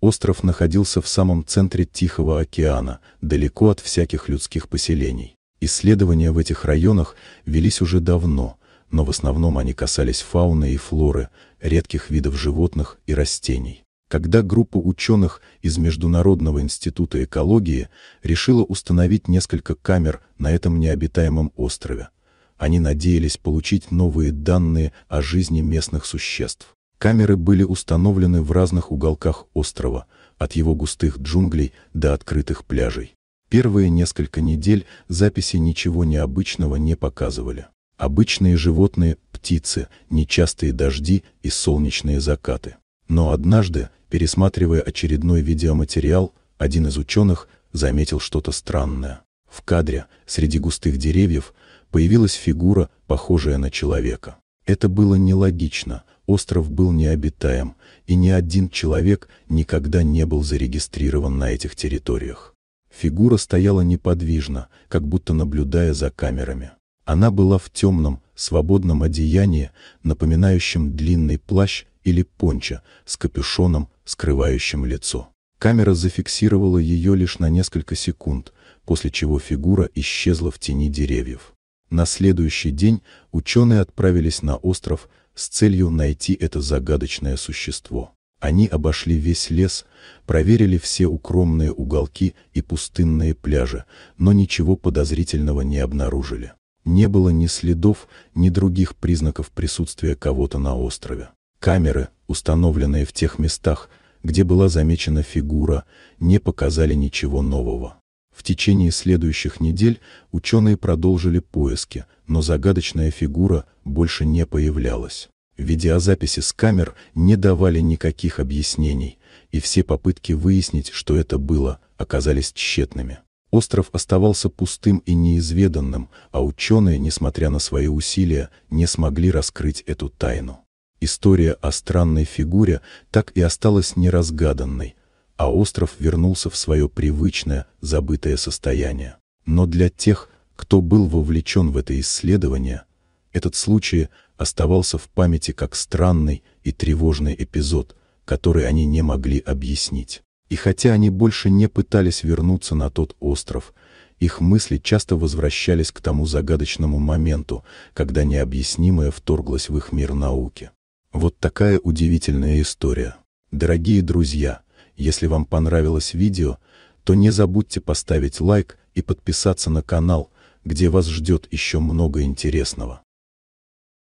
Остров находился в самом центре Тихого океана, далеко от всяких людских поселений. Исследования в этих районах велись уже давно, но в основном они касались фауны и флоры, редких видов животных и растений. Когда группа ученых из Международного института экологии решила установить несколько камер на этом необитаемом острове, они надеялись получить новые данные о жизни местных существ. Камеры были установлены в разных уголках острова, от его густых джунглей до открытых пляжей. Первые несколько недель записи ничего необычного не показывали. Обычные животные, птицы, нечастые дожди и солнечные закаты. Но однажды, пересматривая очередной видеоматериал, один из ученых заметил что-то странное. В кадре, среди густых деревьев, появилась фигура, похожая на человека. Это было нелогично, Остров был необитаем, и ни один человек никогда не был зарегистрирован на этих территориях. Фигура стояла неподвижно, как будто наблюдая за камерами. Она была в темном, свободном одеянии, напоминающем длинный плащ или понча, с капюшоном, скрывающим лицо. Камера зафиксировала ее лишь на несколько секунд, после чего фигура исчезла в тени деревьев. На следующий день ученые отправились на остров, с целью найти это загадочное существо. Они обошли весь лес, проверили все укромные уголки и пустынные пляжи, но ничего подозрительного не обнаружили. Не было ни следов, ни других признаков присутствия кого-то на острове. Камеры, установленные в тех местах, где была замечена фигура, не показали ничего нового. В течение следующих недель ученые продолжили поиски, но загадочная фигура больше не появлялась. Видеозаписи с камер не давали никаких объяснений, и все попытки выяснить, что это было, оказались тщетными. Остров оставался пустым и неизведанным, а ученые, несмотря на свои усилия, не смогли раскрыть эту тайну. История о странной фигуре так и осталась неразгаданной, а остров вернулся в свое привычное, забытое состояние. Но для тех, кто был вовлечен в это исследование, этот случай оставался в памяти как странный и тревожный эпизод, который они не могли объяснить. И хотя они больше не пытались вернуться на тот остров, их мысли часто возвращались к тому загадочному моменту, когда необъяснимое вторглось в их мир науки. Вот такая удивительная история. Дорогие друзья, если вам понравилось видео, то не забудьте поставить лайк и подписаться на канал, где вас ждет еще много интересного.